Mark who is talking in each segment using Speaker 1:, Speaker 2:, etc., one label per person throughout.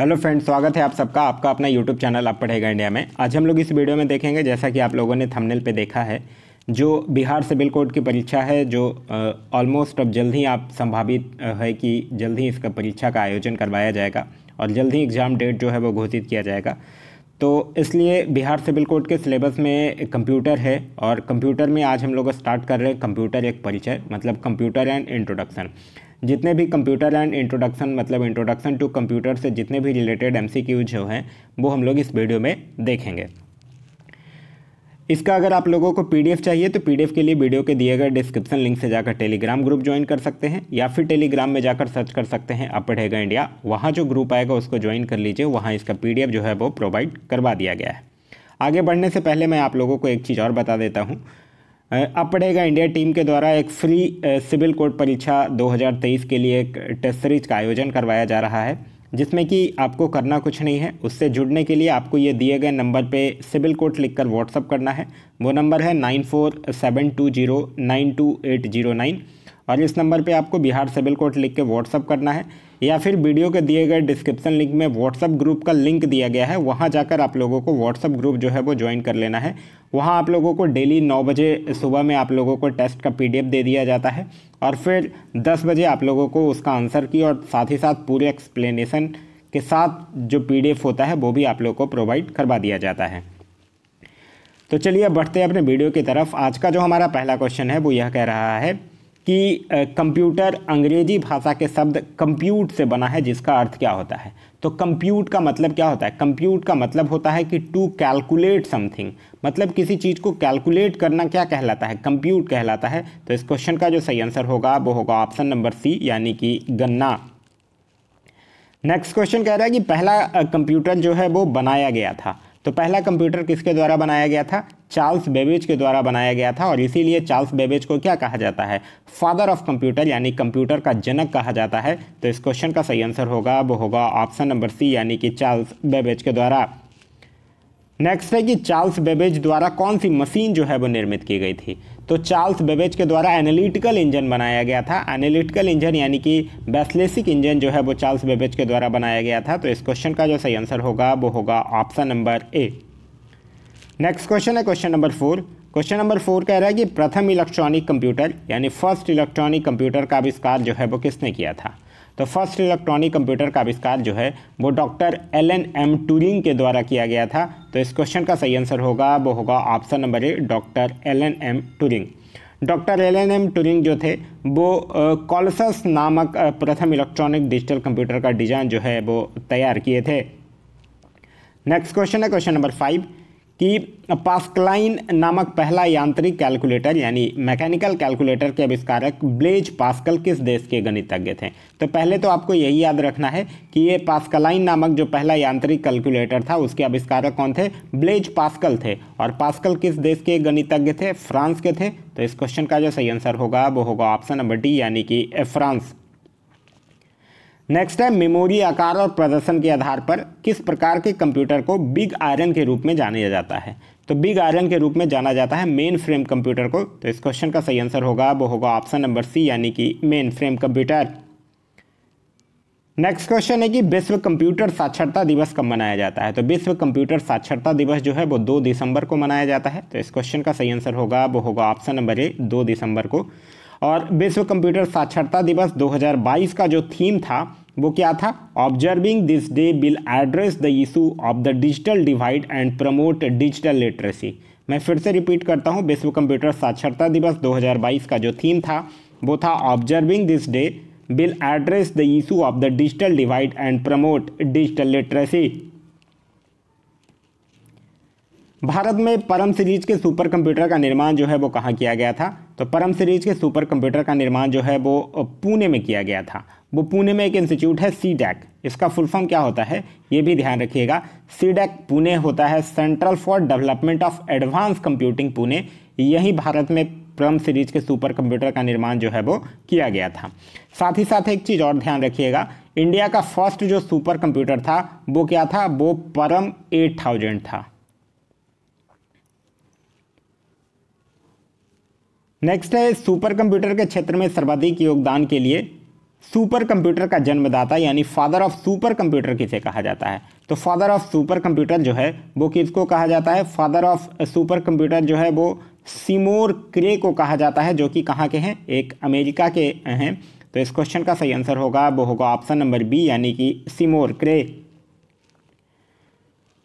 Speaker 1: hello friends स्वागत है आप सबका आपका अपना यूट्यूब चैनल आप पढ़ेगा इंडिया में आज हम लोग इस वीडियो में देखेंगे जैसा कि आप लोगों ने थंबनेल पे देखा है जो बिहार सिविल कोर्ट की परीक्षा है जो ऑलमोस्ट अब जल्द ही आप संभावित है कि जल्द ही इसका परीक्षा का आयोजन करवाया जाएगा और जल्द ही एग्ज़ाम डेट जो है वो घोषित किया जाएगा तो इसलिए बिहार सिविल कोर्ट के सिलेबस में कंप्यूटर है और कंप्यूटर में आज हम लोग स्टार्ट कर रहे हैं कंप्यूटर एक परिचय मतलब कंप्यूटर एंड इंट्रोडक्शन जितने भी कंप्यूटर एंड इंट्रोडक्शन मतलब इंट्रोडक्शन टू कंप्यूटर से जितने भी रिलेटेड एम सी हैं वो हम लोग इस वीडियो में देखेंगे इसका अगर आप लोगों को पीडीएफ चाहिए तो पीडीएफ के लिए वीडियो के दिए गए डिस्क्रिप्शन लिंक से जाकर टेलीग्राम ग्रुप ज्वाइन कर सकते हैं या फिर टेलीग्राम में जाकर सर्च कर सकते हैं आप पढ़ेगा इंडिया वहाँ जो ग्रुप आएगा उसको ज्वाइन कर लीजिए वहाँ इसका पीडीएफ जो है वो प्रोवाइड करवा दिया गया है आगे बढ़ने से पहले मैं आप लोगों को एक चीज़ और बता देता हूँ अब पढ़ेगा इंडिया टीम के द्वारा एक फ्री सिविल कोड परीक्षा 2023 के लिए एक टेस्ट सीरीज का आयोजन करवाया जा रहा है जिसमें कि आपको करना कुछ नहीं है उससे जुड़ने के लिए आपको ये दिए गए नंबर पे सिविल कोड लिखकर व्हाट्सअप करना है वो नंबर है nine four seven two zero nine two eight zero nine और इस नंबर पर आपको बिहार सिविल कोड लिख के व्हाट्सअप करना है या फिर वीडियो के दिए गए डिस्क्रिप्शन लिंक में व्हाट्सअप ग्रुप का लिंक दिया गया है वहाँ जाकर आप लोगों को व्हाट्सअप ग्रुप जो है वो ज्वाइन कर लेना है वहाँ आप लोगों को डेली नौ बजे सुबह में आप लोगों को टेस्ट का पी दे दिया जाता है और फिर दस बजे आप लोगों को उसका आंसर की और साथ ही साथ पूरे एक्सप्लेनेशन के साथ जो पीडीएफ होता है वो भी आप लोग को प्रोवाइड करवा दिया जाता है तो चलिए बढ़ते हैं अपने वीडियो की तरफ आज का जो हमारा पहला क्वेश्चन है वो यह कह रहा है कि कंप्यूटर अंग्रेजी भाषा के शब्द कंप्यूट से बना है जिसका अर्थ क्या होता है तो कंप्यूट का मतलब क्या होता है कंप्यूट का मतलब होता है कि टू कैलकुलेट समथिंग मतलब किसी चीज़ को कैलकुलेट करना क्या कहलाता है कंप्यूट कहलाता है तो इस क्वेश्चन का जो सही आंसर होगा वो होगा ऑप्शन नंबर सी यानी कि गन्ना नेक्स्ट क्वेश्चन कह रहा है कि पहला कंप्यूटर जो है वो बनाया गया था तो पहला कंप्यूटर किसके द्वारा बनाया गया था चार्ल्स बेबेज के द्वारा बनाया गया था और इसीलिए चार्ल्स बेबेज को क्या कहा जाता है फादर ऑफ कंप्यूटर यानी कंप्यूटर का जनक कहा जाता है तो इस क्वेश्चन का सही आंसर होगा वो होगा ऑप्शन नंबर सी यानी कि चार्ल्स बेबेज के द्वारा नेक्स्ट है कि चार्ल्स बेबेज द्वारा कौन सी मशीन जो है वो निर्मित की गई थी तो चार्ल्स बेबेज के द्वारा एनालिटिकल इंजन बनाया गया था एनालिटिकल इंजन यानी कि बेसलेसिक इंजन जो है वो चार्ल्स बेबेज के द्वारा बनाया गया था तो इस क्वेश्चन का जो सही आंसर होगा वो होगा option number A next question है question number four question number four कह रहा है कि प्रथम इलेक्ट्रॉनिक कंप्यूटर यानी फर्स्ट इलेक्ट्रॉनिक कंप्यूटर का आविष्कार जो है वो किसने किया था तो फर्स्ट इलेक्ट्रॉनिक कंप्यूटर का आविष्कार जो है वो doctor L N M Turing के द्वारा किया गया था तो इस क्वेश्चन का सही आंसर होगा वो होगा option number A doctor L N M Turing doctor L N M Turing जो थे वो कॉलसस नामक प्रथम इलेक्ट्रॉनिक डिजिटल कंप्यूटर का डिजाइन जो है वो तैयार किए थे नेक्स्ट क्वेश्चन है क्वेश्चन नंबर फाइव कि पास्कलाइन नामक पहला यांत्रिक कैलकुलेटर यानी मैकेनिकल कैलकुलेटर के आविष्कारक ब्लेज पास्कल किस देश के गणितज्ञ थे तो पहले तो आपको यही याद रखना है कि ये पास्कलाइन नामक जो पहला यांत्रिक कैलकुलेटर था उसके आविष्कारक कौन थे ब्लेज पास्कल थे और पास्कल किस देश के गणितज्ञ थे फ्रांस के थे तो इस क्वेश्चन का जो सही आंसर होगा वो होगा ऑप्शन नंबर डी यानी कि फ्रांस नेक्स्ट है मेमोरी आकार और प्रदर्शन के आधार पर किस प्रकार के कंप्यूटर को बिग आयरन के रूप में जाना जाता है तो बिग आयरन के रूप में जाना जाता है मेन फ्रेम कंप्यूटर को तो इस क्वेश्चन का सही आंसर होगा वो होगा ऑप्शन नंबर सी यानी कि main frame computer next question है कि विश्व कंप्यूटर साक्षरता दिवस कब मनाया जाता है तो विश्व कंप्यूटर साक्षरता दिवस जो है वो दो दिसंबर को मनाया जाता है तो इस क्वेश्चन का सही आंसर होगा वो होगा ऑप्शन नंबर ए दो दिसंबर को और विश्व कंप्यूटर साक्षरता दिवस 2022 का जो थीम था वो क्या था observing this day will address the issue of the digital divide and promote digital literacy मैं फिर से रिपीट करता हूँ विश्व कंप्यूटर साक्षरता दिवस 2022 का जो थीम था वो था observing this day will address the issue of the digital divide and promote digital literacy Bharat में परम सीरीज के सुपर कंप्यूटर का निर्माण जो है वो कहाँ किया गया था तो परम सीरीज के सुपर कंप्यूटर का निर्माण जो है वो पुणे में किया गया था वो पुणे में एक इंस्टीट्यूट है सी डैक इसका फुल फॉर्म क्या होता है ये भी ध्यान रखिएगा सी डैक पुणे होता है central for development of advance computing Pune यही भारत में परम सीरीज के सुपर कंप्यूटर का निर्माण जो है वो किया गया था साथ ही साथ एक चीज़ और ध्यान रखिएगा इंडिया का फर्स्ट जो सुपर कंप्यूटर था वो क्या था वो परम एट थाउजेंड था नेक्स्ट है सुपर कंप्यूटर के क्षेत्र में सर्वाधिक योगदान के लिए सुपर कंप्यूटर का जन्मदाता यानी फादर ऑफ सुपर कंप्यूटर किसे कहा जाता है तो फादर ऑफ सुपर कंप्यूटर जो है वो किसको कहा जाता है फादर ऑफ सुपर कंप्यूटर जो है वो सिमोर क्रे को कहा जाता है जो कि कहाँ के हैं एक अमेरिका के हैं तो इस क्वेश्चन का सही आंसर होगा वो होगा ऑप्शन नंबर बी यानी कि सिमोर क्रे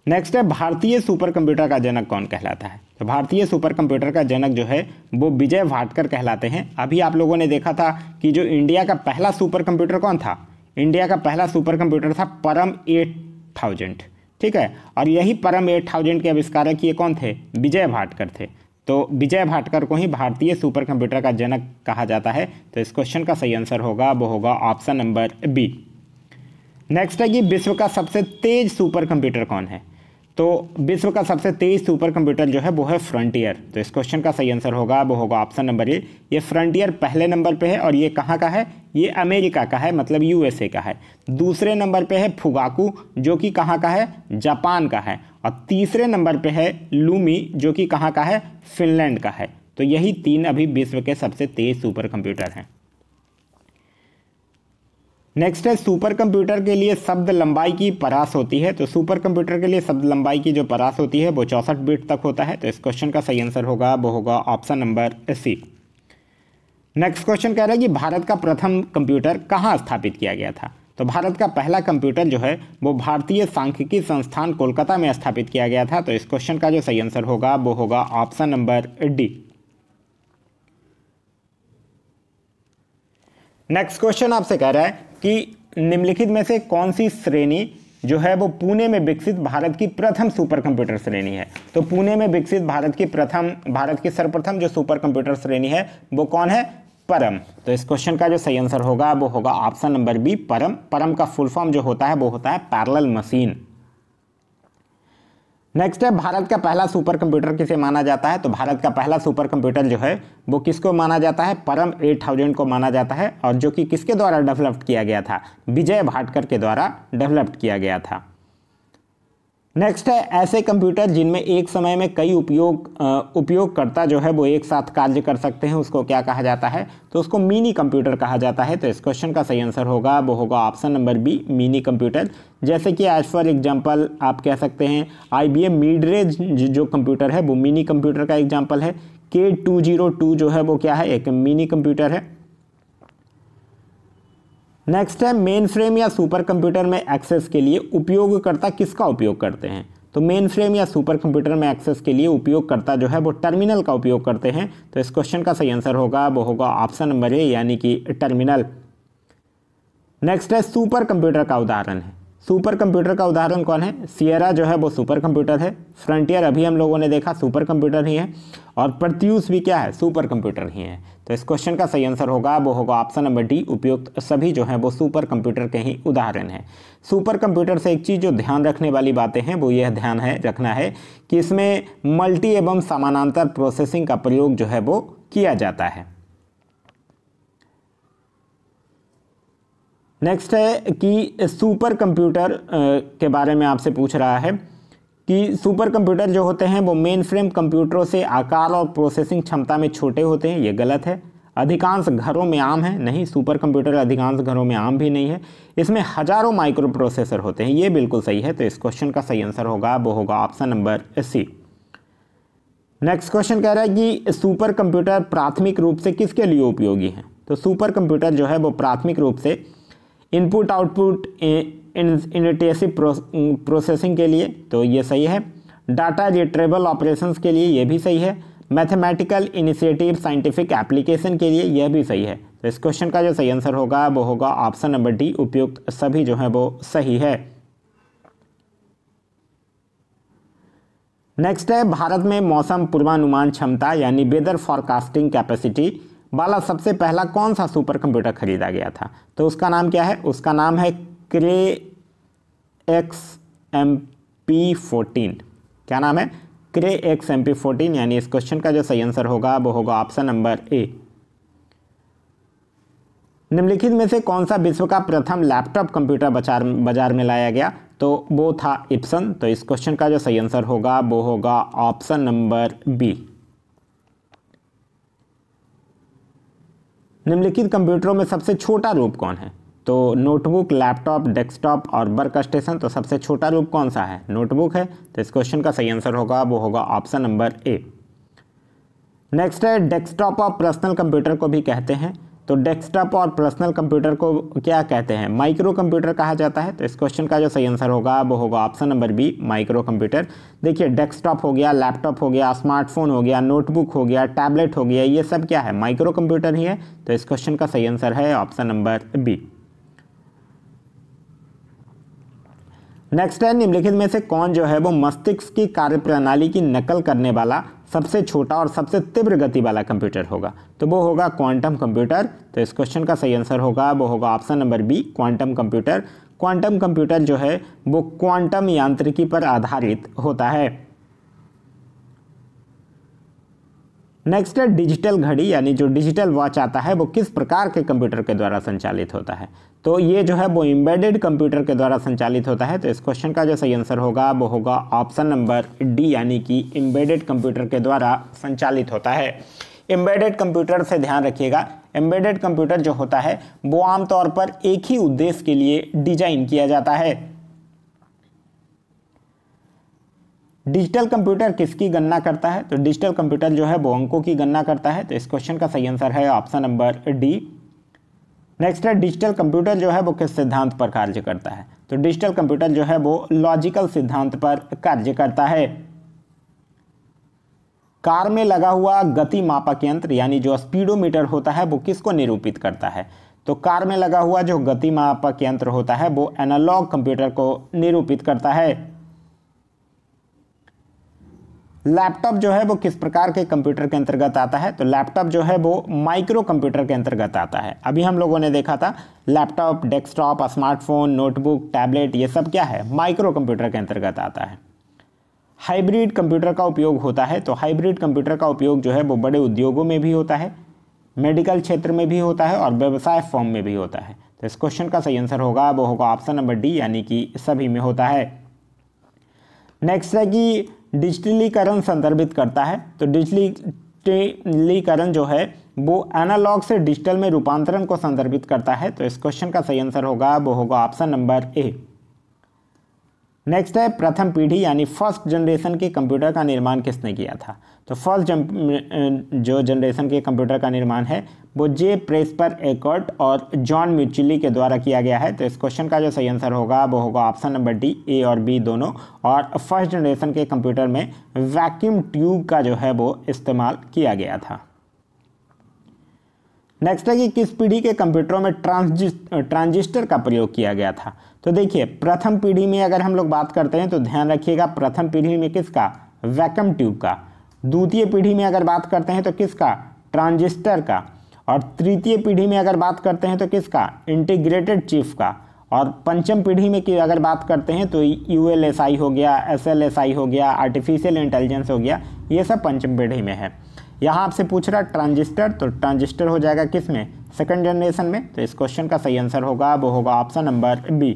Speaker 1: नेक्स्ट है भारतीय सुपर कंप्यूटर का जनक कौन कहलाता है तो भारतीय सुपर कंप्यूटर का जनक जो है वो विजय भाटकर कहलाते हैं अभी आप लोगों ने देखा था कि जो इंडिया का पहला सुपर कंप्यूटर कौन था इंडिया का पहला सुपर कंप्यूटर था परम एट थाउजेंड ठीक है और यही परम एट थाउजेंड के आविष्कारक ये कौन थे विजय भाटकर थे तो विजय भाटकर को ही भारतीय सुपर कंप्यूटर का जनक कहा जाता है तो इस क्वेश्चन का सही आंसर होगा वो होगा ऑप्शन नंबर बी नेक्स्ट है कि विश्व का सबसे तेज सुपर कंप्यूटर कौन है तो विश्व का सबसे तेज सुपर कंप्यूटर जो है वो है फ्रंटियर तो इस क्वेश्चन का सही आंसर होगा वो होगा ऑप्शन नंबर ए ये फ्रंटियर पहले नंबर पे है और ये कहाँ का है ये अमेरिका का है मतलब यूएसए का है दूसरे नंबर पे है फुगाकू जो कि कहाँ का है जापान का है और तीसरे नंबर पे है लूमी जो कि कहाँ का है फिनलैंड का है तो यही तीन अभी विश्व के सबसे तेज सुपर कंप्यूटर हैं नेक्स्ट है सुपर कंप्यूटर के लिए शब्द लंबाई की परास होती है तो सुपर कंप्यूटर के लिए शब्द लंबाई की जो परास होती है वो चौंसठ बीट तक होता है तो इस क्वेश्चन का सही आंसर होगा वो होगा option number C next question कह रहा है कि भारत का प्रथम कंप्यूटर कहाँ स्थापित किया गया था तो भारत का पहला कंप्यूटर जो है वो भारतीय सांख्यिकी संस्थान कोलकाता में स्थापित किया गया था तो इस क्वेश्चन का जो सही आंसर होगा वो होगा option number D next question आपसे कह रहा है कि निम्नलिखित में से कौन सी श्रेणी जो है वो पुणे में विकसित भारत की प्रथम सुपर कंप्यूटर श्रेणी है तो पुणे में विकसित भारत की प्रथम भारत की सर्वप्रथम जो सुपर कंप्यूटर श्रेणी है वो कौन है परम तो इस क्वेश्चन का जो सही आंसर होगा वो होगा ऑप्शन नंबर बी परम परम का फुल फॉर्म जो होता है वो होता है पैरल मशीन नेक्स्ट है भारत का पहला सुपर कंप्यूटर किसे माना जाता है तो भारत का पहला सुपर कंप्यूटर जो है वो किसको माना जाता है परम 8000 को माना जाता है और जो कि किसके द्वारा डेवलप्ड किया गया था विजय भाटकर के द्वारा डेवलप्ड किया गया था नेक्स्ट है ऐसे कंप्यूटर जिनमें एक समय में कई उपयोग उपयोगकर्ता जो है वो एक साथ कार्य कर सकते हैं उसको क्या कहा जाता है तो उसको मिनी कंप्यूटर कहा जाता है तो इस क्वेश्चन का सही आंसर होगा वो होगा option number B mini computer जैसे कि एज फॉर एग्जांपल आप कह सकते हैं आई बी एम जो कंप्यूटर है वो मिनी कंप्यूटर का एग्जाम्पल है के टू जीरो टू जो है वो क्या है एक मिनी कंप्यूटर है नेक्स्ट है मेन फ्रेम या सुपर कंप्यूटर में एक्सेस के लिए उपयोगकर्ता किसका उपयोग करते हैं तो मेन फ्रेम या सुपर कंप्यूटर में एक्सेस के लिए उपयोगकर्ता जो है वो टर्मिनल का उपयोग करते हैं तो इस क्वेश्चन का सही आंसर होगा वो होगा ऑप्शन नंबर ए यानी कि टर्मिनल नेक्स्ट है सुपर कंप्यूटर का उदाहरण है सुपर कंप्यूटर का उदाहरण कौन है सियरा जो है वो सुपर कंप्यूटर है फ्रंटियर अभी हम लोगों ने देखा सुपर कंप्यूटर ही है और प्रत्यूष भी क्या है सुपर कंप्यूटर ही है तो इस क्वेश्चन का सही आंसर होगा वो होगा ऑप्शन नंबर डी उपयुक्त सभी जो है वो सुपर कंप्यूटर के ही उदाहरण है सुपर कंप्यूटर से एक चीज़ जो ध्यान रखने वाली बातें हैं वो यह ध्यान है रखना है कि इसमें मल्टी एवं समानांतर प्रोसेसिंग का प्रयोग जो है वो किया जाता है नेक्स्ट है कि सुपर कंप्यूटर के बारे में आपसे पूछ रहा है कि सुपर कंप्यूटर जो होते हैं वो मेन फ्रेम कंप्यूटरों से आकार और प्रोसेसिंग क्षमता में छोटे होते हैं ये गलत है अधिकांश घरों में आम है नहीं सुपर कंप्यूटर अधिकांश घरों में आम भी नहीं है इसमें हजारों माइक्रो प्रोसेसर होते हैं ये बिल्कुल सही है तो इस क्वेश्चन का सही आंसर होगा वो होगा option number C next question कह रहा है कि सुपर कंप्यूटर प्राथमिक रूप से किसके लिए उपयोगी हैं तो सुपर कंप्यूटर जो है वो प्राथमिक रूप से इनपुट आउटपुट इनटेसिव प्रोसेसिंग के लिए तो ये सही है डाटा रिट्रेबल ऑपरेशंस के लिए ये भी सही है मैथमेटिकल इनिशिएटिव साइंटिफिक एप्लीकेशन के लिए यह भी सही है तो इस क्वेश्चन का जो सही आंसर होगा वो होगा ऑप्शन नंबर डी उपयुक्त सभी जो है वो सही है नेक्स्ट है भारत में मौसम पूर्वानुमान क्षमता यानी वेदर फॉरकास्टिंग कैपेसिटी वाला सबसे पहला कौन सा सुपर कंप्यूटर खरीदा गया था तो उसका नाम क्या है उसका नाम है Cray X M P fourteen क्या नाम है Cray X M P fourteen यानी इस क्वेश्चन का जो सही आंसर होगा वो होगा ऑप्शन नंबर ए निम्नलिखित में से कौन सा विश्व का प्रथम लैपटॉप कंप्यूटर बाजार बाजार में लाया गया तो वो था इप्सन तो इस क्वेश्चन का जो सही आंसर होगा वो होगा ऑप्शन नंबर बी निम्नलिखित कंप्यूटरों में सबसे छोटा रूप कौन है तो नोटबुक लैपटॉप डेस्कटॉप और वर्क स्टेशन तो सबसे छोटा रूप कौन सा है नोटबुक है तो इस क्वेश्चन का सही आंसर होगा वो होगा ऑप्शन नंबर ए नेक्स्ट है डेस्कटॉप और पर्सनल कंप्यूटर को भी कहते हैं तो डेस्कटॉप और पर्सनल कंप्यूटर को क्या कहते हैं माइक्रो कंप्यूटर कहा जाता है तो इस क्वेश्चन का जो सही आंसर होगा वो होगा option number B micro computer देखिए डेस्कटॉप हो गया लैपटॉप हो गया स्मार्टफोन हो गया नोटबुक हो गया टैबलेट हो गया ये सब क्या है माइक्रो कंप्यूटर ही है तो इस क्वेश्चन का सही आंसर है ऑप्शन नंबर बी नेक्स्ट है निम्नलिखित में से कौन जो है वो मस्तिष्क की कार्यप्रणाली की नकल करने वाला सबसे छोटा और सबसे तीव्र गति वाला कंप्यूटर होगा तो वो होगा क्वांटम कंप्यूटर तो इस क्वेश्चन का सही आंसर होगा वो होगा option number B quantum computer quantum computer जो है वो क्वांटम यांत्रिकी पर आधारित होता है नेक्स्ट है डिजिटल घड़ी यानी जो डिजिटल वॉच आता है वो किस प्रकार के कंप्यूटर के द्वारा संचालित होता है तो ये जो है वो एम्बेडेड कंप्यूटर के द्वारा संचालित होता है तो इस क्वेश्चन का जो सही आंसर होगा वो होगा ऑप्शन नंबर डी यानी कि एम्बेडेड कंप्यूटर के द्वारा संचालित होता है एम्बेडेड कंप्यूटर से ध्यान रखिएगा एम्बेडेड कंप्यूटर जो होता है वो आमतौर पर एक ही उद्देश्य के लिए डिजाइन किया जाता है डिजिटल कंप्यूटर किसकी गणना करता है तो डिजिटल कंप्यूटर जो है वो अंकों की गणना करता है तो इस क्वेश्चन का सही आंसर है ऑप्शन नंबर डी नेक्स्ट है डिजिटल कंप्यूटर जो है वो किस सिद्धांत पर कार्य करता है तो डिजिटल कंप्यूटर जो है वो लॉजिकल सिद्धांत पर कार्य करता है कार में लगा हुआ गति मापक यंत्र यानी जो स्पीडोमीटर होता है वो किसको निरूपित करता है तो कार में लगा हुआ जो गति मापक यंत्र होता है वो एनालॉग कंप्यूटर को निरूपित करता है लैपटॉप जो है वो किस प्रकार के कंप्यूटर के अंतर्गत आता है तो लैपटॉप जो है वो माइक्रो कंप्यूटर के अंतर्गत आता है अभी हम लोगों ने देखा था laptop desktop smartphone notebook tablet ये सब क्या है माइक्रो कंप्यूटर के अंतर्गत आता है हाइब्रिड कंप्यूटर का उपयोग होता है तो हाइब्रिड कंप्यूटर का उपयोग जो है वो बड़े उद्योगों में भी होता है मेडिकल क्षेत्र में भी होता है और व्यवसाय फॉर्म में भी होता है तो इस क्वेश्चन का सही आंसर होगा वो होगा ऑप्शन नंबर डी यानी कि सभी में होता है नेक्स्ट है कि डिजिटलीकरण संदर्भित करता है तो डिजिटलीकरण जो है वो एनालॉग से डिजिटल में रूपांतरण को संदर्भित करता है तो इस क्वेश्चन का सही आंसर होगा वो होगा ऑप्शन नंबर ए नेक्स्ट है प्रथम पीढ़ी यानी फर्स्ट जनरेशन के कंप्यूटर का निर्माण किसने किया था तो फर्स्ट जो जनरेशन के कंप्यूटर का निर्माण है वो जे प्रेस्पर एकर्ट और जॉन म्यूचुली के द्वारा किया गया है तो इस क्वेश्चन का जो सही आंसर होगा वो होगा ऑप्शन नंबर डी ए और बी दोनों और फर्स्ट जनरेशन के कंप्यूटर में वैक्यूम ट्यूब का जो है वो इस्तेमाल किया गया था नेक्स्ट है कि किस पीढ़ी के कंप्यूटरों में ट्रांजिस्टर का प्रयोग किया गया था तो देखिए प्रथम पीढ़ी में अगर हम लोग बात करते हैं तो ध्यान रखिएगा प्रथम पीढ़ी में किसका वैक्यूम ट्यूब का द्वितीय पीढ़ी में अगर बात करते हैं तो किसका ट्रांजिस्टर का और तृतीय पीढ़ी में अगर बात करते हैं तो किसका इंटीग्रेटेड चीफ का और पंचम पीढ़ी में की अगर बात करते हैं तो यू एल एस आई हो गया एस एल एस आई हो गया आर्टिफिशियल इंटेलिजेंस हो गया ये सब पंचम पीढ़ी में है यहाँ आपसे पूछ रहा ट्रांजिस्टर तो ट्रांजिस्टर हो जाएगा किस में सेकेंड जनरेशन में तो इस क्वेश्चन का सही आंसर होगा वो होगा ऑप्शन नंबर बी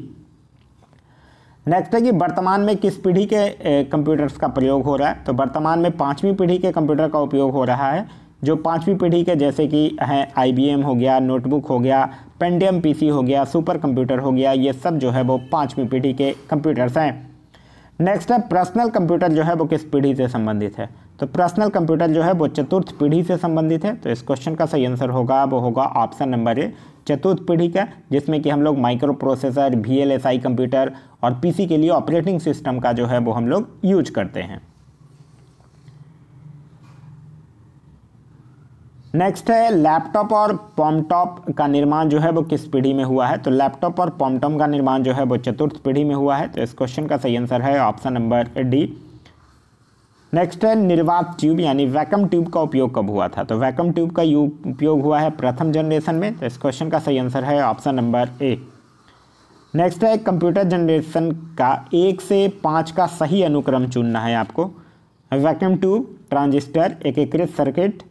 Speaker 1: नेक्स्ट है कि वर्तमान में किस पीढ़ी के कंप्यूटर्स का प्रयोग हो रहा है तो वर्तमान में पाँचवीं पीढ़ी के कंप्यूटर का उपयोग हो रहा है जो पाँचवीं पीढ़ी के जैसे कि हैं आईबीएम हो गया नोटबुक हो गया पेंडियम पीसी हो गया सुपर कंप्यूटर हो गया ये सब जो है वो पाँचवीं पीढ़ी के कंप्यूटर्स हैं नेक्स्ट है पर्सनल कंप्यूटर जो है वो किस पीढ़ी से संबंधित है तो पर्सनल कंप्यूटर जो है वो चतुर्थ पीढ़ी से संबंधित है तो इस क्वेश्चन का सही आंसर होगा वो होगा ऑप्शन नंबर ए चतुर्थ पीढ़ी का जिसमें कि हम लोग माइक्रो प्रोसेसर वी कंप्यूटर और पीसी के लिए ऑपरेटिंग सिस्टम का जो है वो हम लोग यूज करते हैं नेक्स्ट है लैपटॉप और पॉमटॉप का निर्माण जो है वो किस पीढ़ी में हुआ है तो लैपटॉप और पॉमटॉम का निर्माण जो है वो चतुर्थ पीढ़ी में हुआ है तो इस क्वेश्चन का सही आंसर है ऑप्शन नंबर डी नेक्स्ट है निर्वात ट्यूब यानी वैकम ट्यूब का उपयोग कब हुआ था तो वैकम ट्यूब का उपयोग हुआ है प्रथम जनरेशन में तो इस क्वेश्चन का सही आंसर है ऑप्शन नंबर ए नेक्स्ट है कंप्यूटर जनरेशन का एक से पाँच का सही अनुक्रम चुनना है आपको वैक्यूम ट्यूब ट्रांजिस्टर एकीकृत circuit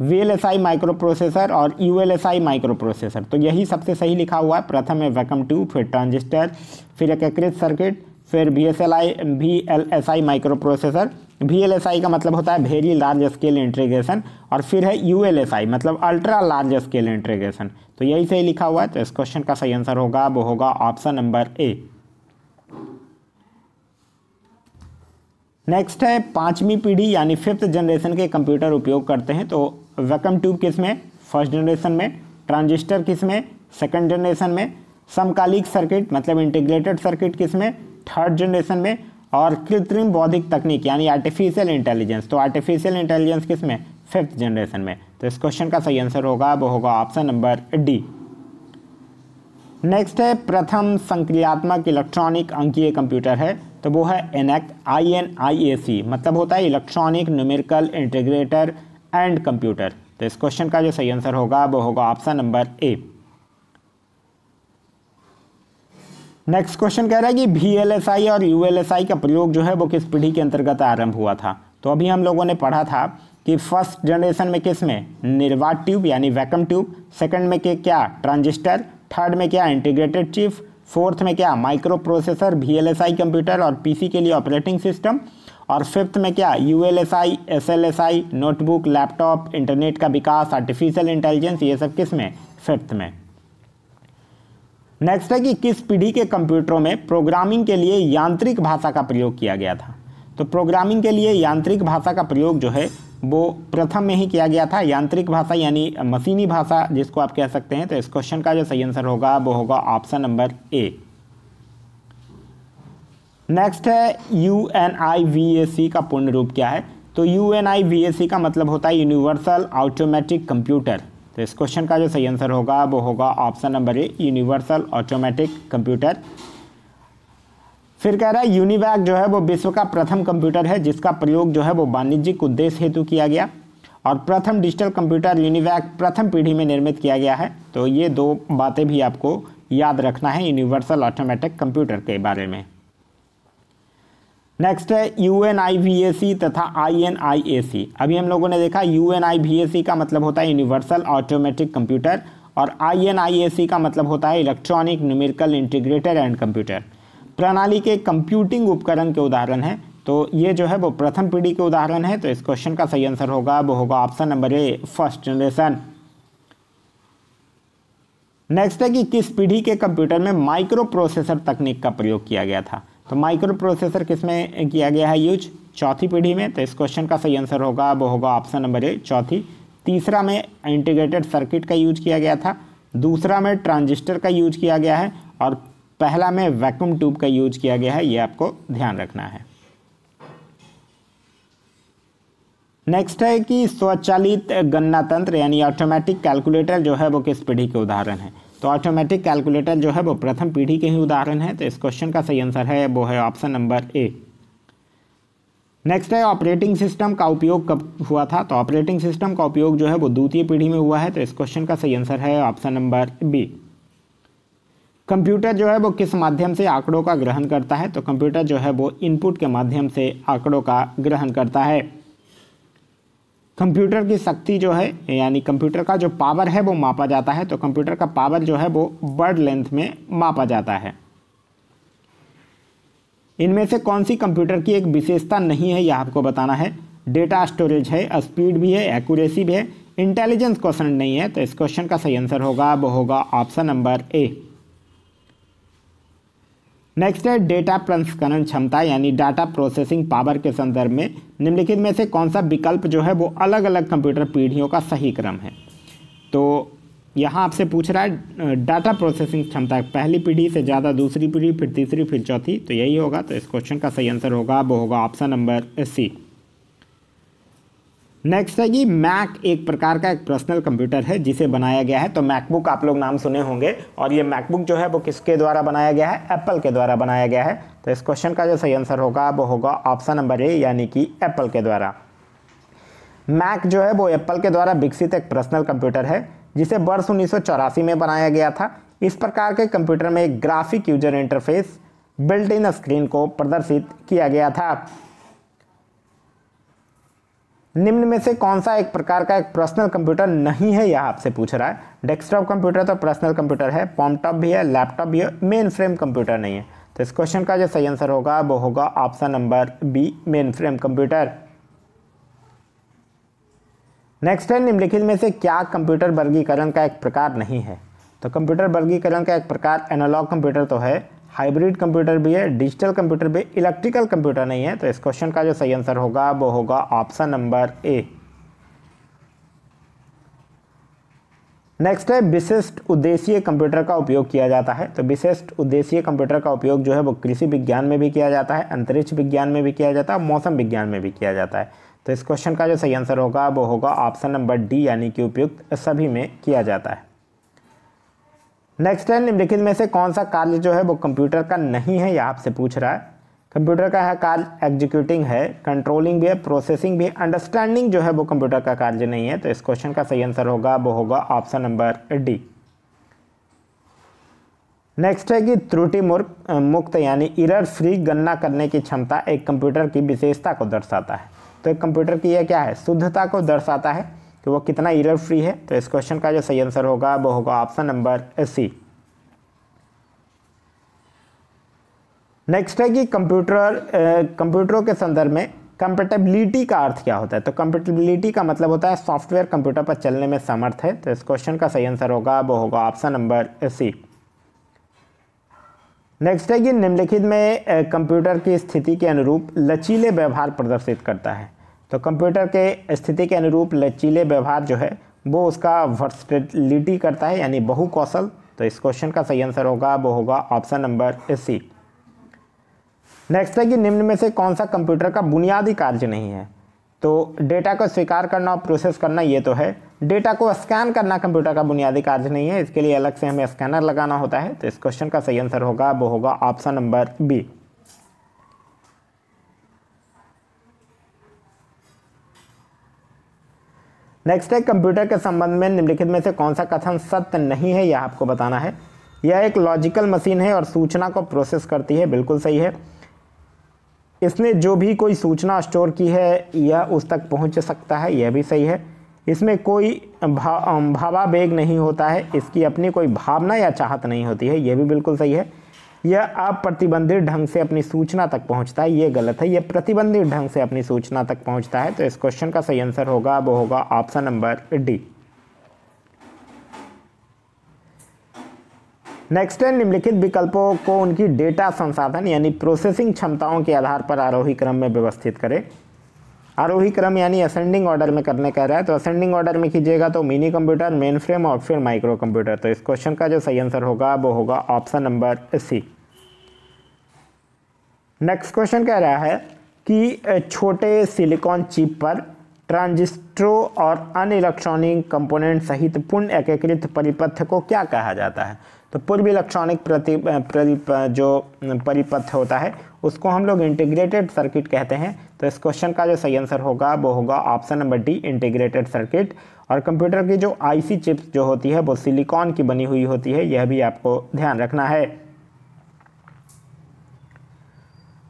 Speaker 1: V microprocessor micro processor और U microprocessor I micro processor तो यही सबसे सही लिखा हुआ है प्रथम है वैकम ट्यूब फिर ट्रांजिस्टर फिर एकीकृत सर्किट फिर V S L I V L S I micro processor V L S I का मतलब होता है वेरी लार्ज स्केल इंट्रीगेशन और फिर है यू एल एस आई मतलब अल्ट्रा लार्ज स्केल इंट्रीगेशन तो यही सही लिखा हुआ है तो इस क्वेश्चन का सही आंसर होगा वो होगा ऑप्शन नंबर ए नेक्स्ट है पांचवी पीढ़ी यानी फिफ्थ जनरेशन के कंप्यूटर उपयोग करते हैं तो वैकम ट्यूब किस में फर्स्ट जनरेशन में ट्रांजिस्टर किस में सेकेंड जनरेशन में समकालिक सर्किट मतलब इंटीग्रेटेड सर्किट किस में थर्ड जनरेशन में और कृत्रिम बौद्धिक तकनीक यानी आर्टिफिशियल इंटेलिजेंस तो आर्टिफिशियल इंटेलिजेंस किस में फिफ्थ जनरेशन में तो इस क्वेश्चन का सही आंसर होगा वो होगा ऑप्शन नंबर डी नेक्स्ट है प्रथम संक्रियात्मक इलेक्ट्रॉनिक अंकीय कंप्यूटर है तो वो है एनएक्ट आई एन आई ए सी मतलब होता है electronic numerical integrator and computer तो इस क्वेश्चन का जो सही आंसर होगा वो होगा option number A next question कह रहा है कि भी और यू का प्रयोग जो है वो किस पीढ़ी के अंतर्गत आरंभ हुआ था तो अभी हम लोगों ने पढ़ा था कि फर्स्ट जनरेशन में किस में निर्वात ट्यूब यानी वैकम ट्यूब सेकंड में के क्या ट्रांजिस्टर थर्ड में क्या इंटीग्रेटेड चिप फोर्थ में क्या माइक्रो प्रोसेसर वी कंप्यूटर और पीसी के लिए ऑपरेटिंग सिस्टम और फिफ्थ में क्या U L S I S L S I notebook laptop internet का विकास आर्टिफिशियल इंटेलिजेंस ये सब किस में फिफ्थ में नेक्स्ट है कि किस पीढ़ी के कंप्यूटरों में प्रोग्रामिंग के लिए यांत्रिक भाषा का प्रयोग किया गया था तो प्रोग्रामिंग के लिए यांत्रिक भाषा का प्रयोग जो है वो प्रथम में ही किया गया था यांत्रिक भाषा यानी मशीनी भाषा जिसको आप कह सकते हैं तो इस क्वेश्चन का जो सही आंसर होगा वो होगा ऑप्शन नंबर ए नेक्स्ट है U N I V A C का पूर्ण रूप क्या है तो U N I V A C का मतलब होता है यूनिवर्सल ऑटोमेटिक कंप्यूटर तो इस क्वेश्चन का जो सही आंसर होगा वो होगा option number A universal automatic computer फिर कह रहा है यूनिवैक जो है वो विश्व का प्रथम कंप्यूटर है जिसका प्रयोग जो है वो वाणिज्यिक उद्देश्य हेतु किया गया और प्रथम डिजिटल कंप्यूटर यूनिवैक प्रथम पीढ़ी में निर्मित किया गया है तो ये दो बातें भी आपको याद रखना है यूनिवर्सल ऑटोमेटिक कंप्यूटर के बारे में नेक्स्ट है U N I V A C तथा आई एन आई ए सी अभी हम लोगों ने देखा U N I V A C का मतलब होता है यूनिवर्सल ऑटोमेटिक कंप्यूटर और I N I A C का मतलब होता है electronic numerical integrator and computer प्रणाली के कंप्यूटिंग उपकरण के उदाहरण हैं तो ये जो है वो प्रथम पीढ़ी के उदाहरण है तो इस क्वेश्चन का सही आंसर होगा वो होगा option number A first generation next है कि किस पीढ़ी के कंप्यूटर में माइक्रो प्रोसेसर तकनीक का प्रयोग किया गया था तो माइक्रो प्रोसेसर किस में किया गया है यूज चौथी पीढ़ी में तो इस क्वेश्चन का सही आंसर होगा वो होगा ऑप्शन नंबर ए चौथी तीसरा में इंटीग्रेटेड सर्किट का यूज किया गया था दूसरा में ट्रांजिस्टर का यूज किया गया है और पहला में वैक्यूम ट्यूब का यूज किया गया है ये आपको ध्यान रखना है नेक्स्ट है कि स्वचालित गणना तंत्र यानी ऑटोमेटिक कैलकुलेटर जो है वो किस पीढ़ी के उदाहरण है तो ऑटोमेटिक कैलकुलेटर जो है वो प्रथम पीढ़ी के ही उदाहरण है तो इस क्वेश्चन का सही आंसर है वो है ऑप्शन नंबर ए नेक्स्ट है ऑपरेटिंग सिस्टम का उपयोग कब हुआ था तो ऑपरेटिंग सिस्टम का उपयोग जो है वो द्वितीय पीढ़ी में हुआ है तो इस क्वेश्चन का सही आंसर है ऑप्शन नंबर बी कंप्यूटर जो है वो किस माध्यम से आंकड़ों का ग्रहण करता है तो कंप्यूटर जो है वो इनपुट के माध्यम से आंकड़ों का ग्रहण करता है कंप्यूटर की शक्ति जो है यानी कंप्यूटर का जो पावर है वो मापा जाता है तो कंप्यूटर का पावर जो है वो वर्ड लेंथ में मापा जाता है इनमें से कौन सी कंप्यूटर की एक विशेषता नहीं है यह आपको बताना है डेटा स्टोरेज है स्पीड भी है एक्यूरेसी भी है इंटेलिजेंस क्वेश्चन नहीं है तो इस क्वेश्चन का सही आंसर होगा वो होगा ऑप्शन नंबर ए नेक्स्ट है डेटा प्रंस्करण क्षमता यानी डाटा प्रोसेसिंग पावर के संदर्भ में निम्नलिखित में से कौन सा विकल्प जो है वो अलग अलग कंप्यूटर पीढ़ियों का सही क्रम है तो यहाँ आपसे पूछ रहा है डाटा प्रोसेसिंग क्षमता पहली पीढ़ी से ज़्यादा दूसरी पीढ़ी फिर तीसरी फिर चौथी तो यही होगा तो इस क्वेश्चन का सही आंसर होगा वो होगा ऑप्शन नंबर सी नेक्स्ट है कि मैक एक प्रकार का एक पर्सनल कंप्यूटर है जिसे बनाया गया है तो मैकबुक आप लोग नाम सुने होंगे और ये मैकबुक जो है वो किसके द्वारा बनाया गया है एप्पल के द्वारा बनाया गया है तो इस क्वेश्चन का जो सही आंसर होगा वो होगा ऑप्शन नंबर ए यानी कि एप्पल के द्वारा मैक जो है वो एप्पल के द्वारा विकसित एक पर्सनल कंप्यूटर है जिसे वर्ष उन्नीस में बनाया गया था इस प्रकार के कंप्यूटर में एक graphic user interface built in screen को प्रदर्शित किया गया था निम्न में से कौन सा एक प्रकार का एक पर्सनल कंप्यूटर नहीं है यह आपसे पूछ रहा है डेस्कटॉप कंप्यूटर तो पर्सनल कंप्यूटर है पॉमटॉप भी है लैपटॉप भी है मेन फ्रेम कंप्यूटर नहीं है तो इस क्वेश्चन का जो सही आंसर होगा वो होगा option number B main frame computer next है निम्नलिखित में से क्या कंप्यूटर वर्गीकरण का एक प्रकार नहीं है तो कंप्यूटर वर्गीकरण का एक प्रकार एनालॉग कंप्यूटर तो है हाइब्रिड कंप्यूटर भी है डिजिटल कंप्यूटर भी इलेक्ट्रिकल कंप्यूटर नहीं है तो इस क्वेश्चन का जो सही आंसर होगा वो होगा ऑप्शन नंबर ए नेक्स्ट है विशिष्ट उद्देश्य कंप्यूटर का उपयोग किया जाता है तो विशिष्ट उद्देश्य कंप्यूटर का उपयोग जो है वो कृषि विज्ञान में भी किया जाता है अंतरिक्ष विज्ञान में भी किया जाता है मौसम विज्ञान में भी किया जाता है तो इस क्वेश्चन का जो सही आंसर होगा वो होगा ऑप्शन नंबर डी यानी कि उपयुक्त सभी में किया जाता है नेक्स्ट है निम्नलिखित में से कौन सा कार्य जो है वो कंप्यूटर का नहीं है यह आपसे पूछ रहा है कंप्यूटर का है कार्य एग्जीक्यूटिंग है कंट्रोलिंग भी है प्रोसेसिंग भी अंडरस्टैंडिंग जो है वो कंप्यूटर का कार्य नहीं है तो इस क्वेश्चन का सही आंसर होगा वो होगा ऑप्शन नंबर डी नेक्स्ट है कि त्रुटि मुक्त यानी इरर फ्री गणना करने की क्षमता एक कंप्यूटर की विशेषता को दर्शाता है तो एक कंप्यूटर की यह क्या है शुद्धता को दर्शाता है कि वो कितना ईरर फ्री है तो इस क्वेश्चन का जो सही आंसर होगा वो होगा ऑप्शन नंबर सी नेक्स्ट है कि कंप्यूटर कंप्यूटरों के संदर्भ में कंपेटेबिलिटी का अर्थ क्या होता है तो कंपेटेबिलिटी का मतलब होता है सॉफ्टवेयर कंप्यूटर पर चलने में समर्थ है तो इस क्वेश्चन का सही आंसर होगा वो होगा ऑप्शन नंबर सी नेक्स्ट है कि निम्नलिखित में कंप्यूटर की स्थिति के अनुरूप लचीले व्यवहार प्रदर्शित करता है तो कंप्यूटर के स्थिति के अनुरूप लचीले व्यवहार जो है वो उसका वर्सटिलिटी करता है यानी बहु कौशल तो इस क्वेश्चन का सही आंसर होगा वो होगा ऑप्शन नंबर सी नेक्स्ट है कि निम्न में से कौन सा कंप्यूटर का बुनियादी कार्य नहीं है तो डेटा को स्वीकार करना और प्रोसेस करना ये तो है डेटा को स्कैन करना कंप्यूटर का बुनियादी कार्य नहीं है इसके लिए अलग से हमें स्कैनर लगाना होता है तो इस क्वेश्चन का सही आंसर होगा वो होगा ऑप्शन नंबर बी नेक्स्ट है कंप्यूटर के संबंध में निम्नलिखित में से कौन सा कथन सत्य नहीं है यह आपको बताना है यह एक लॉजिकल मशीन है और सूचना को प्रोसेस करती है बिल्कुल सही है इसने जो भी कोई सूचना स्टोर की है यह उस तक पहुंच सकता है यह भी सही है इसमें कोई भा बेग नहीं होता है इसकी अपनी कोई भावना या चाहत नहीं होती है यह भी बिल्कुल सही है यह प्रतिबंधित ढंग से अपनी सूचना तक पहुंचता है ये गलत है यह प्रतिबंधित ढंग से अपनी सूचना तक पहुंचता है तो इस क्वेश्चन का सही आंसर होगा वो होगा ऑप्शन नंबर डी नेक्स्ट है निम्नलिखित विकल्पों को उनकी डेटा संसाधन यानी प्रोसेसिंग क्षमताओं के आधार पर आरोही क्रम में व्यवस्थित करें आरोही क्रम यानी असेंडिंग ऑर्डर में करने कह रहा है तो असेंडिंग ऑर्डर में कीजिएगा तो मिनी कंप्यूटर मेन फ्रेम और फिर माइक्रो कंप्यूटर तो इस क्वेश्चन का जो सही आंसर होगा वो होगा option number C next question कह रहा है कि छोटे सिलिकॉन चिप पर ट्रांजिस्टरों और अन इलेक्ट्रॉनिक कंपोनेंट सहित पूर्ण एकीकृत परिपथ को क्या कहा जाता है तो पूर्व इलेक्ट्रॉनिक प्रति जो परिपथ होता है उसको हम लोग इंटीग्रेटेड सर्किट कहते हैं तो इस क्वेश्चन का जो सही आंसर होगा वो होगा option number D integrated circuit और कंप्यूटर की जो आईसी चिप्स जो होती है वो सिलिकॉन की बनी हुई होती है यह भी आपको ध्यान रखना है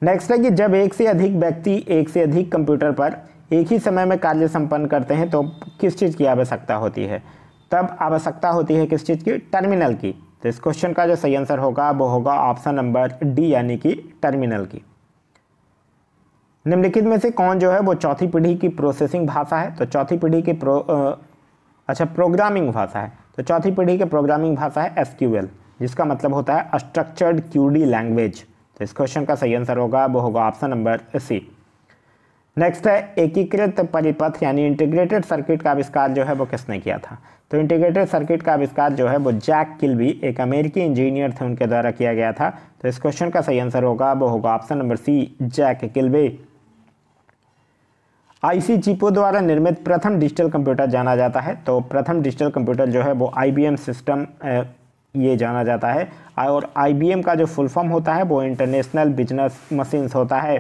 Speaker 1: नेक्स्ट है कि जब एक से अधिक व्यक्ति एक से अधिक कंप्यूटर पर एक ही समय में कार्य संपन्न करते हैं तो किस चीज़ की आवश्यकता होती है तब आवश्यकता होती है किस चीज़ की टर्मिनल की तो इस क्वेश्चन का जो सही आंसर होगा वो होगा ऑप्शन नंबर डी यानी कि टर्मिनल की निम्नलिखित में से कौन जो है वो चौथी पीढ़ी की प्रोसेसिंग भाषा है तो चौथी पीढ़ी की प्रो आ, अच्छा प्रोग्रामिंग भाषा है तो चौथी पीढ़ी की प्रोग्रामिंग भाषा है एस जिसका मतलब होता है स्ट्रक्चर्ड क्यू लैंग्वेज तो इस क्वेश्चन का सही आंसर होगा वो होगा ऑप्शन नंबर सी नेक्स्ट है एकीकृत परिपथ यानी इंटीग्रेटेड सर्किट का आविष्कार जो है वो किसने किया था तो इंटीग्रेटेड सर्किट का आविष्कार जो है वो जैक किल्बी एक अमेरिकी इंजीनियर थे उनके द्वारा किया गया था तो इस क्वेश्चन का सही आंसर होगा वो होगा option number C Jack Kilby IC चिपो द्वारा निर्मित प्रथम डिजिटल कंप्यूटर जाना जाता है तो प्रथम डिजिटल कंप्यूटर जो है वो आई सिस्टम ये जाना जाता है और आई का जो फुल फॉर्म होता है वो इंटरनेशनल बिजनेस मशीन्स होता है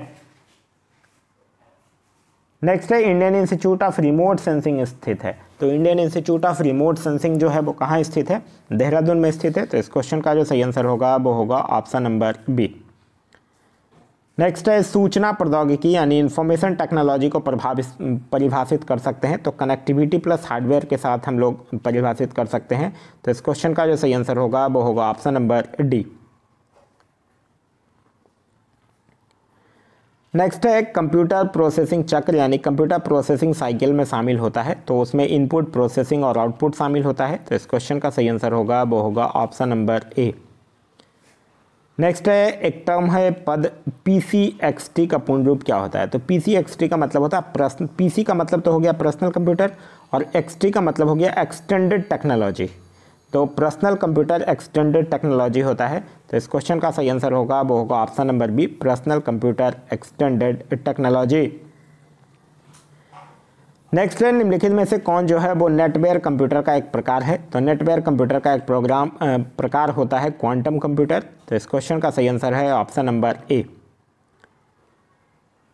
Speaker 1: नेक्स्ट है Indian Institute of Remote Sensing स्थित है तो Indian Institute of Remote Sensing जो है वो कहाँ स्थित है देहरादून में स्थित है तो इस क्वेश्चन का जो सही आंसर होगा वो होगा ऑप्शन नंबर बी नेक्स्ट है सूचना प्रौद्योगिकी यानी इन्फॉर्मेशन टेक्नोलॉजी को प्रभावित परिभाषित कर सकते हैं तो कनेक्टिविटी प्लस हार्डवेयर के साथ हम लोग परिभाषित कर सकते हैं तो इस क्वेश्चन का जो सही आंसर होगा वो होगा ऑप्शन नंबर डी नेक्स्ट है कंप्यूटर प्रोसेसिंग चक्र यानी कंप्यूटर प्रोसेसिंग साइकिल में शामिल होता है तो उसमें इनपुट प्रोसेसिंग और आउटपुट शामिल होता है तो इस क्वेश्चन का सही आंसर होगा वो होगा ऑप्शन नंबर ए नेक्स्ट है एक टर्म है पद पी सी एक्स टी का पूर्ण रूप क्या होता है तो पी सी एक्स टी का मतलब होता है प्रश्न पी सी का मतलब तो हो गया पर्सनल कंप्यूटर और एक्स टी का मतलब हो गया एक्सटेंडेड टेक्नोलॉजी तो पर्सनल कंप्यूटर एक्सटेंडेड टेक्नोलॉजी होता है तो इस क्वेश्चन का सही आंसर होगा वो होगा option number B personal computer extended technology next है निम्नलिखित में से कौन जो है वो नेटवेयर कंप्यूटर का एक प्रकार है तो नेटवेयर कंप्यूटर का एक प्रोग्राम प्रकार होता है क्वांटम कंप्यूटर तो इस क्वेश्चन का सही आंसर है ऑप्शन नंबर ए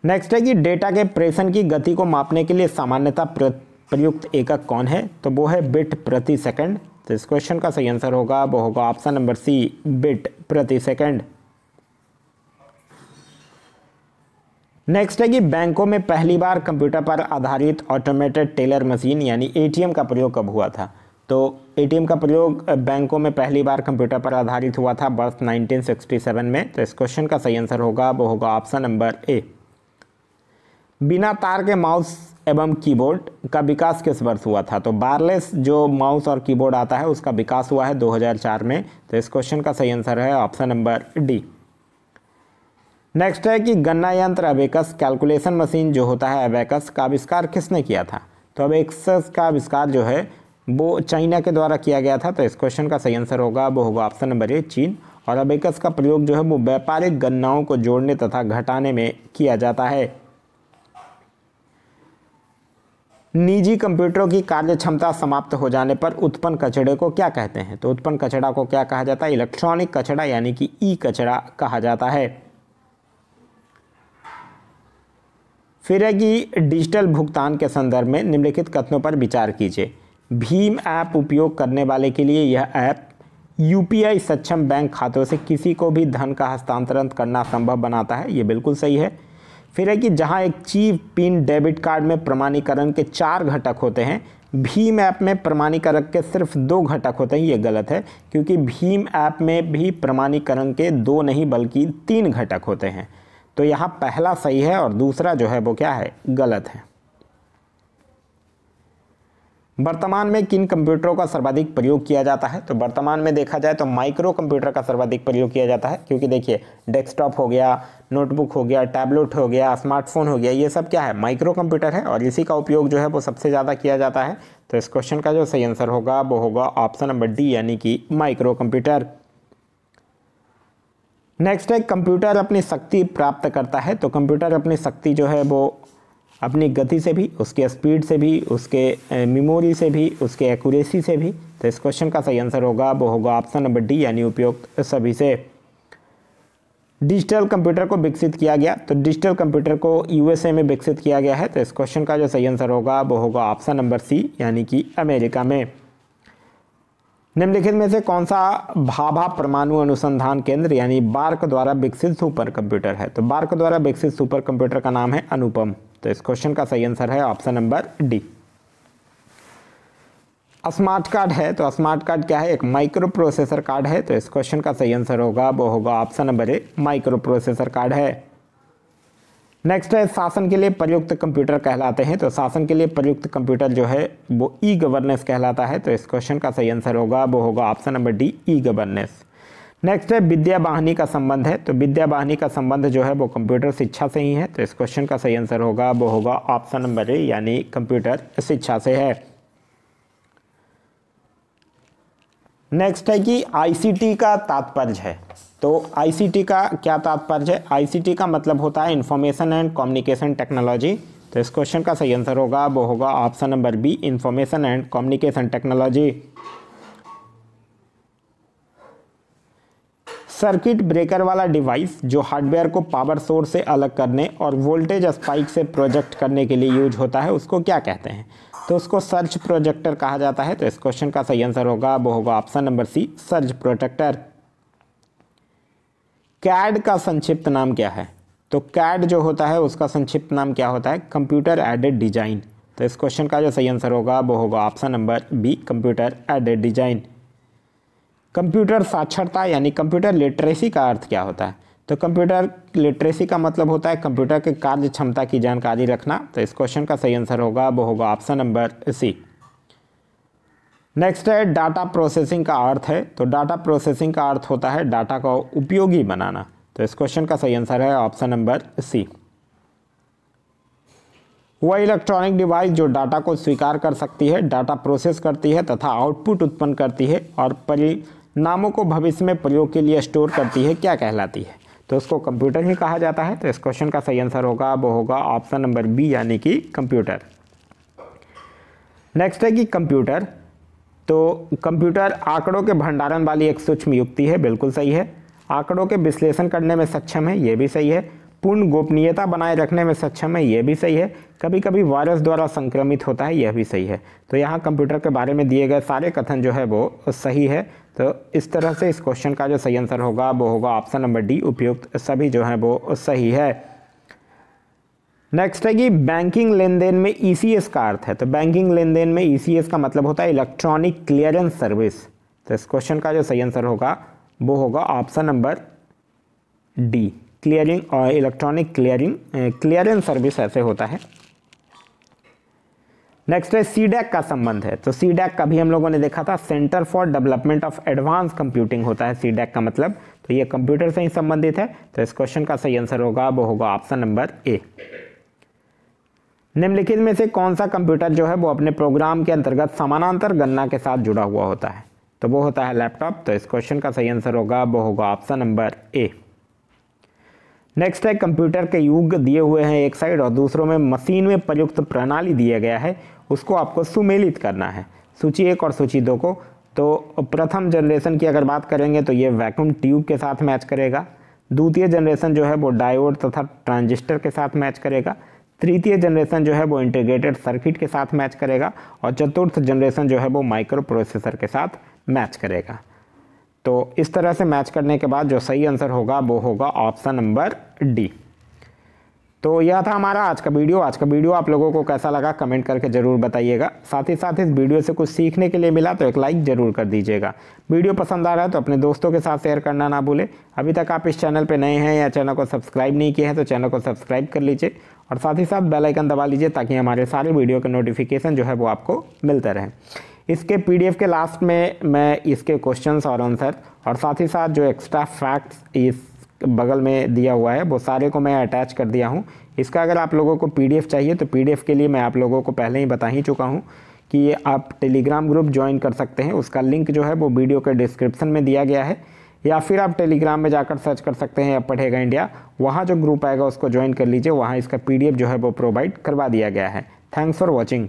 Speaker 1: नेक्स्ट है कि डेटा के प्रेषण की गति को मापने के लिए सामान्यता प्रयुक्त एकक कौन है तो वो है बिट प्रति सेकंड तो इस क्वेश्चन का सही आंसर होगा वो होगा ऑप्शन नंबर सी बिट प्रति सेकंड नेक्स्ट है कि बैंकों में पहली बार कंप्यूटर पर आधारित ऑटोमेटेड टेलर मशीन यानी एटीएम का प्रयोग कब हुआ था तो एटीएम का प्रयोग बैंकों में पहली बार कंप्यूटर पर आधारित हुआ था वर्ष 1967 में तो इस क्वेश्चन का सही आंसर होगा वो होगा ऑप्शन नंबर ए बिना तार के माउस एवं कीबोर्ड का विकास किस वर्ष हुआ था तो बारलेस जो माउस और कीबोर्ड आता है उसका विकास हुआ है 2004 में तो इस क्वेश्चन का सही आंसर है ऑप्शन नंबर डी नेक्स्ट है कि गन्ना यंत्र अबेकस कैलकुलेशन मशीन जो होता है अबेकस का आविष्कार किसने किया था तो अबेक्स का आविष्कार जो है वो चाइना के द्वारा किया गया था तो इस क्वेश्चन का सही आंसर होगा वो होगा ऑप्शन नंबर ए चीन और अबेकस का प्रयोग जो है वो व्यापारिक गन्नाओं को जोड़ने तथा घटाने में किया जाता है निजी कंप्यूटरों की कार्य क्षमता समाप्त हो जाने पर उत्पन्न कचड़े को क्या कहते हैं तो उत्पन्न कचड़ा को क्या कहा जाता है इलेक्ट्रॉनिक कचड़ा यानी कि ई कचड़ा कहा जाता है फिर है कि डिजिटल भुगतान के संदर्भ में निम्नलिखित कथनों पर विचार कीजिए भीम ऐप उपयोग करने वाले के लिए यह ऐप यू सक्षम बैंक खातों से किसी को भी धन का हस्तांतरण करना संभव बनाता है ये बिल्कुल सही है फिर है कि जहाँ एक चीफ पिन डेबिट कार्ड में प्रमाणीकरण के चार घटक होते हैं भीम ऐप में प्रमाणीकरण के सिर्फ दो घटक होते हैं ये गलत है क्योंकि भीम ऐप में भी प्रमाणीकरण के दो नहीं बल्कि तीन घटक होते हैं तो यहाँ पहला सही है और दूसरा जो है वो क्या है गलत है वर्तमान में किन कंप्यूटरों का सर्वाधिक प्रयोग किया जाता है तो वर्तमान में देखा जाए तो माइक्रो कंप्यूटर का सर्वाधिक प्रयोग किया जाता है क्योंकि देखिए डेस्कटॉप हो गया नोटबुक हो गया टैबलेट हो गया स्मार्टफोन हो गया ये सब क्या है माइक्रो कंप्यूटर है और इसी का उपयोग जो है वो सबसे ज़्यादा किया जाता है तो इस क्वेश्चन का जो सही आंसर होगा वो होगा ऑप्शन नंबर डी यानी कि माइक्रो कंप्यूटर नेक्स्ट है कंप्यूटर अपनी शक्ति प्राप्त करता है तो कंप्यूटर अपनी शक्ति जो है वो अपनी गति से भी उसके स्पीड से भी उसके मेमोरी से भी उसके एक्यूरेसी से भी तो इस क्वेश्चन का सही आंसर होगा वो होगा ऑप्शन नंबर डी यानी उपयुक्त सभी से डिजिटल कंप्यूटर को विकसित किया गया तो डिजिटल कंप्यूटर को यूएसए में विकसित किया गया है तो इस क्वेश्चन का जो सही आंसर होगा वो होगा ऑप्शन नंबर सी यानी कि अमेरिका में निम्नलिखित में से कौन सा भाभा परमाणु अनुसंधान केंद्र यानी बार्क द्वारा विकसित सुपर कंप्यूटर है तो बार्क द्वारा विकसित सुपर कंप्यूटर का नाम है अनुपम तो इस क्वेश्चन का सही आंसर है option number D smart card है तो स्मार्ट कार्ड क्या है एक माइक्रो प्रोसेसर कार्ड है तो इस क्वेश्चन का सही आंसर होगा वो होगा option number A micro processor card है नेक्स्ट है शासन के लिए प्रयुक्त कंप्यूटर कहलाते हैं तो शासन के लिए प्रयुक्त कंप्यूटर जो है वो ई गवर्नेंस कहलाता है तो इस क्वेश्चन का सही आंसर होगा वो होगा option number D e governance next है विद्या वाहनी का संबंध है तो विद्या वाहनी का संबंध जो है वो कंप्यूटर शिक्षा से ही है तो इस क्वेश्चन का सही आंसर होगा वो होगा ऑप्शन नंबर ए यानी कंप्यूटर शिक्षा से है नेक्स्ट है कि आईसीटी का तात्पर्य है तो आईसीटी का क्या तात्पर्य है आईसीटी का मतलब होता है इन्फॉर्मेशन एंड कम्युनिकेशन टेक्नोलॉजी तो इस क्वेश्चन का सही आंसर होगा वो होगा option number B information and communication technology circuit breaker वाला डिवाइस जो हार्डवेयर को पावर सोर्स से अलग करने और वोल्टेज स्पाइक से प्रोजेक्ट करने के लिए यूज होता है उसको क्या कहते हैं तो उसको सर्च प्रोजेक्टर कहा जाता है तो इस क्वेश्चन का सही आंसर होगा वो होगा option number C search projector CAD का संक्षिप्त नाम क्या है तो कैड जो होता है उसका संक्षिप्त नाम क्या होता है कंप्यूटर एडेड डिजाइन तो इस क्वेश्चन का जो सही आंसर होगा वो होगा option number B computer aided design computer साक्षरता यानी कंप्यूटर लिटरेसी का अर्थ क्या होता है तो कंप्यूटर लिटरेसी का मतलब होता है कंप्यूटर के कार्य क्षमता की जानकारी रखना तो इस क्वेश्चन का सही आंसर होगा वो होगा ऑप्शन नंबर सी नेक्स्ट है डाटा प्रोसेसिंग का अर्थ है तो डाटा प्रोसेसिंग का अर्थ होता है डाटा को उपयोगी बनाना तो इस क्वेश्चन का सही आंसर है ऑप्शन नंबर सी वह इलेक्ट्रॉनिक डिवाइस जो डाटा को स्वीकार कर सकती है डाटा प्रोसेस करती है तथा आउटपुट उत्पन्न करती है और परिणामों को भविष्य में प्रयोग के लिए स्टोर करती है क्या कहलाती है तो उसको कंप्यूटर ही कहा जाता है तो इस क्वेश्चन का सही आंसर होगा वो होगा ऑप्शन नंबर बी यानी कि कंप्यूटर नेक्स्ट है कि कंप्यूटर तो कंप्यूटर आंकड़ों के भंडारण वाली एक सूक्ष्म युक्ति है बिल्कुल सही है आंकड़ों के विश्लेषण करने में सक्षम है ये भी सही है पूर्ण गोपनीयता बनाए रखने में सक्षम है यह भी सही है कभी कभी वायरस द्वारा संक्रमित होता है यह भी सही है तो यहाँ कंप्यूटर के बारे में दिए गए सारे कथन जो है वो सही है तो इस तरह से इस क्वेश्चन का जो सही आंसर होगा वो होगा ऑप्शन नंबर डी उपयुक्त सभी जो है वो सही है नेक्स्ट है कि बैंकिंग लेन देन में ई e का अर्थ है तो बैंकिंग लेन देन में ई e का मतलब होता है इलेक्ट्रॉनिक क्लियरेंस सर्विस तो इस क्वेश्चन का जो सही आंसर होगा वो होगा ऑप्शन नंबर डी क्लियरिंग और इलेक्ट्रॉनिक क्लियरिंग क्लियरेंस सर्विस ऐसे होता है नेक्स्ट है सी का संबंध है तो सी का भी हम लोगों ने देखा था centre for development of advance computing होता है सी का मतलब तो ये कंप्यूटर से ही संबंधित है तो इस क्वेश्चन का सही आंसर होगा वो होगा ऑप्शन नंबर ए निम्नलिखित में से कौन सा कंप्यूटर जो है वो अपने प्रोग्राम के अंतर्गत समानांतर गणना के साथ जुड़ा हुआ होता है तो वो होता है लैपटॉप तो इस क्वेश्चन का सही आंसर होगा वो होगा ऑप्शन नंबर ए नेक्स्ट है कंप्यूटर के युग दिए हुए हैं एक साइड और दूसरों में मशीन में प्रयुक्त प्रणाली दिया गया है उसको आपको सुमेलित करना है सूची एक और सूची दो को तो प्रथम जनरेशन की अगर बात करेंगे तो ये वैक्यूम ट्यूब के साथ मैच करेगा द्वितीय जनरेशन जो है वो डायोड तथा ट्रांजिस्टर के साथ मैच करेगा तृतीय जनरेशन जो है वो इंटीग्रेटेड सर्किट के साथ मैच करेगा और चतुर्थ जनरेशन जो है वो माइक्रो प्रोसेसर के साथ मैच करेगा तो इस तरह से मैच करने के बाद जो सही आंसर होगा वो होगा ऑप्शन नंबर डी तो यह था हमारा आज का वीडियो आज का वीडियो आप लोगों को कैसा लगा कमेंट करके ज़रूर बताइएगा साथ ही साथ इस वीडियो से कुछ सीखने के लिए मिला तो एक लाइक ज़रूर कर दीजिएगा वीडियो पसंद आ रहा है तो अपने दोस्तों के साथ शेयर करना ना भूलें अभी तक आप इस चैनल पर नए हैं या चैनल को सब्सक्राइब नहीं किया है तो चैनल को सब्सक्राइब कर लीजिए और साथ ही साथ बेलाइकन दबा लीजिए ताकि हमारे सारे वीडियो के नोटिफिकेशन जो है वो आपको मिलते रहें इसके पी के लास्ट में मैं इसके क्वेश्चन और आंसर और साथ ही साथ जो एक्स्ट्रा फैक्ट्स इस बगल में दिया हुआ है वो सारे को मैं अटैच कर दिया हूँ इसका अगर आप लोगों को पीडीएफ चाहिए तो पीडीएफ के लिए मैं आप लोगों को पहले ही बता ही चुका हूँ कि ये आप टेलीग्राम ग्रुप ज्वाइन कर सकते हैं उसका लिंक जो है वो वीडियो के डिस्क्रिप्शन में दिया गया है या फिर आप टेलीग्राम में जाकर सर्च कर सकते हैं अब पढ़ेगा इंडिया वहाँ जो ग्रुप आएगा उसको ज्वाइन कर लीजिए वहाँ इसका पीडीएफ जो है वो प्रोवाइड करवा दिया गया है थैंक्स फॉर वॉचिंग